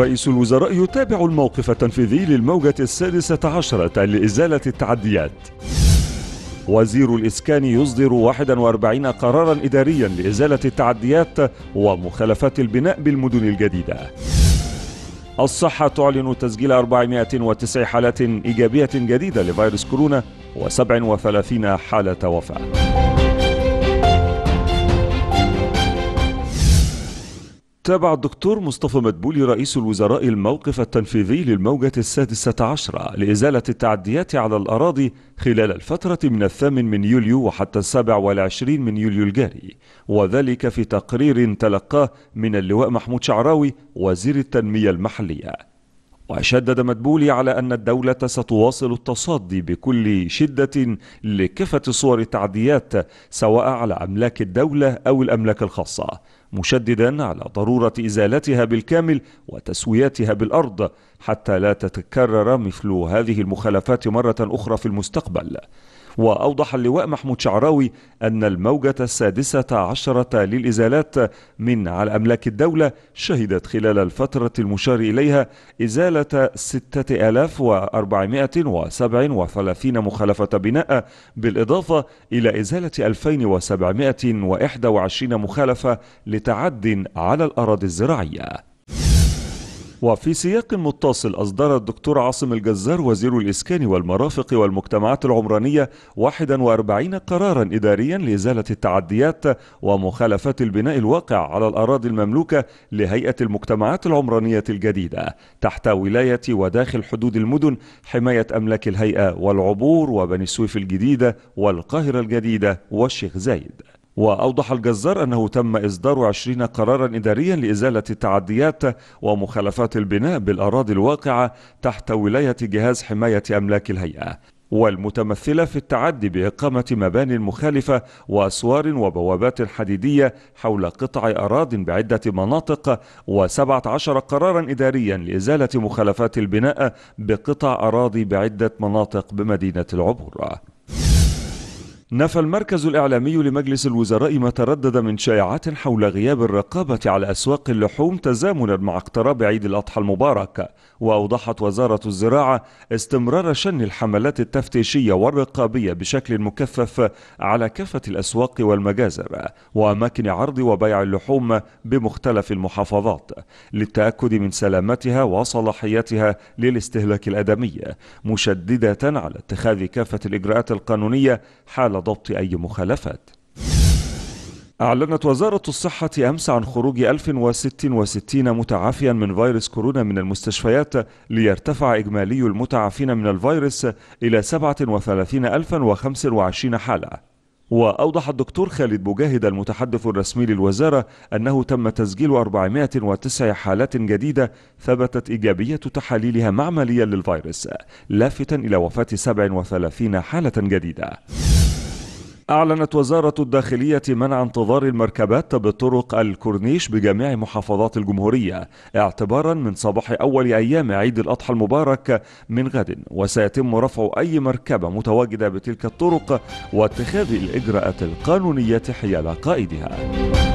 رئيس الوزراء يتابع الموقف التنفيذي للموجة السادسة عشرة لإزالة التعديات وزير الإسكان يصدر 41 قرارا إداريا لإزالة التعديات ومخالفات البناء بالمدن الجديدة الصحة تعلن تسجيل 409 حالات إيجابية جديدة لفيروس كورونا و37 حالة وفاة تابع الدكتور مصطفى مدبولي رئيس الوزراء الموقف التنفيذي للموجة السادسة عشرة لإزالة التعديات على الأراضي خلال الفترة من الثامن من يوليو وحتى السابع والعشرين من يوليو الجاري وذلك في تقرير تلقاه من اللواء محمود شعراوي وزير التنمية المحلية وشدد مدبولي على أن الدولة ستواصل التصدي بكل شدة لكافة صور التعديات سواء على أملاك الدولة أو الأملاك الخاصة مشددا على ضرورة إزالتها بالكامل وتسويتها بالأرض حتى لا تتكرر مثل هذه المخالفات مرة أخرى في المستقبل وأوضح اللواء محمود شعراوي أن الموجة السادسة عشرة للإزالات من على أملاك الدولة شهدت خلال الفترة المشار إليها إزالة 6437 مخالفة بناء بالإضافة إلى إزالة 2721 مخالفة لتعد على الأراضي الزراعية وفي سياق متصل أصدر الدكتور عاصم الجزار وزير الإسكان والمرافق والمجتمعات العمرانية 41 قرارا إداريا لإزالة التعديات ومخالفات البناء الواقع على الأراضي المملوكة لهيئة المجتمعات العمرانية الجديدة تحت ولاية وداخل حدود المدن حماية أملاك الهيئة والعبور وبني سويف الجديدة والقاهرة الجديدة والشيخ زايد وأوضح الجزار أنه تم إصدار عشرين قرارا إداريا لإزالة التعديات ومخالفات البناء بالأراضي الواقعة تحت ولاية جهاز حماية أملاك الهيئة والمتمثلة في التعدي بإقامة مبان مخالفة وأسوار وبوابات حديدية حول قطع أراض بعدة مناطق و17 قرارا إداريا لإزالة مخالفات البناء بقطع أراضي بعدة مناطق بمدينة العبور نفى المركز الإعلامي لمجلس الوزراء ما تردد من شائعات حول غياب الرقابة على أسواق اللحوم تزامنا مع اقتراب عيد الأضحى المبارك وأوضحت وزارة الزراعة استمرار شن الحملات التفتيشية والرقابية بشكل مكثف على كافة الأسواق والمجازر وأماكن عرض وبيع اللحوم بمختلف المحافظات للتأكد من سلامتها وصلاحيتها للاستهلاك الآدمي مشددة على اتخاذ كافة الإجراءات القانونية حال ضبط أي مخالفات أعلنت وزارة الصحة أمس عن خروج 1066 متعافيا من فيروس كورونا من المستشفيات ليرتفع إجمالي المتعافين من الفيروس إلى 37025 حالة وأوضح الدكتور خالد بوجاهد المتحدث الرسمي للوزارة أنه تم تسجيل 409 حالات جديدة ثبتت إيجابية تحاليلها معمليا للفيروس لافتا إلى وفاة 37 حالة جديدة أعلنت وزارة الداخلية منع انتظار المركبات بطرق الكورنيش بجميع محافظات الجمهورية اعتبارا من صباح أول أيام عيد الأضحى المبارك من غد وسيتم رفع أي مركبة متواجدة بتلك الطرق واتخاذ الإجراءات القانونية حيال قائدها.